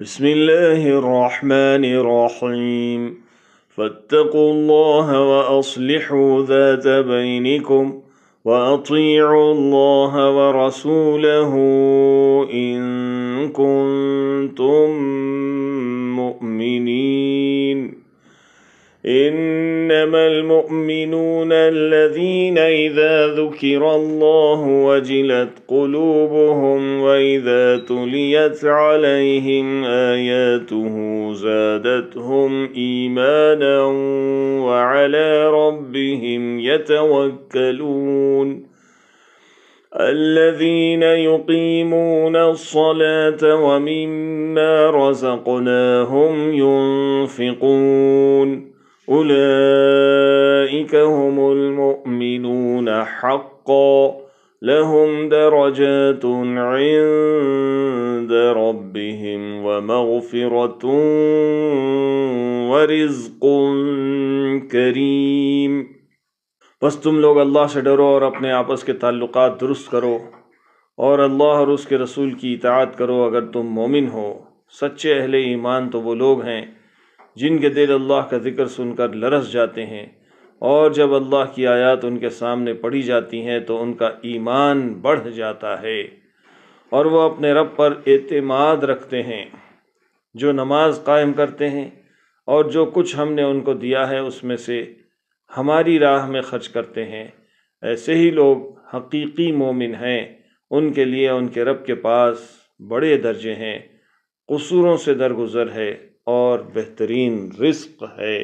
بسم الله الرحمن الرحيم فاتقوا الله واصلحوا ذات بينكم واطيعوا الله ورسوله ان كنتم مؤمنين انما المؤمنون الذين اذا ذكر الله وجلت قلوبهم واذا تليت عليهم اياته زادتهم ايمانا وعلى ربهم يتوكلون الذين يقيمون الصلاه ومما رزقناهم ينفقون المؤمنون حقا لهم درجات عند ربهم ومغفرة ورزق کریم بس تم لوگ اللہ سے ڈرو اور اپنے آپس کے تعلقات درست کرو اور اللہ اور اس کے رسول کی اطاعت کرو اگر تم مومن ہو سچے اہل ایمان تو وہ لوگ ہیں جن کے دل اللہ کا ذکر سن کر لرس جاتے ہیں اور جب اللہ کی آیات ان کے سامنے پڑھی جاتی ہیں تو ان کا ایمان بڑھ جاتا ہے اور وہ اپنے رب پر اعتماد رکھتے ہیں جو نماز قائم کرتے ہیں اور جو کچھ ہم نے ان کو دیا ہے اس میں سے ہماری راہ میں خرچ کرتے ہیں ایسے ہی لوگ حقیقی مومن ہیں ان کے لیے ان کے رب کے پاس بڑے درجے ہیں قصوروں سے درگزر ہے اور بہترین رزق ہے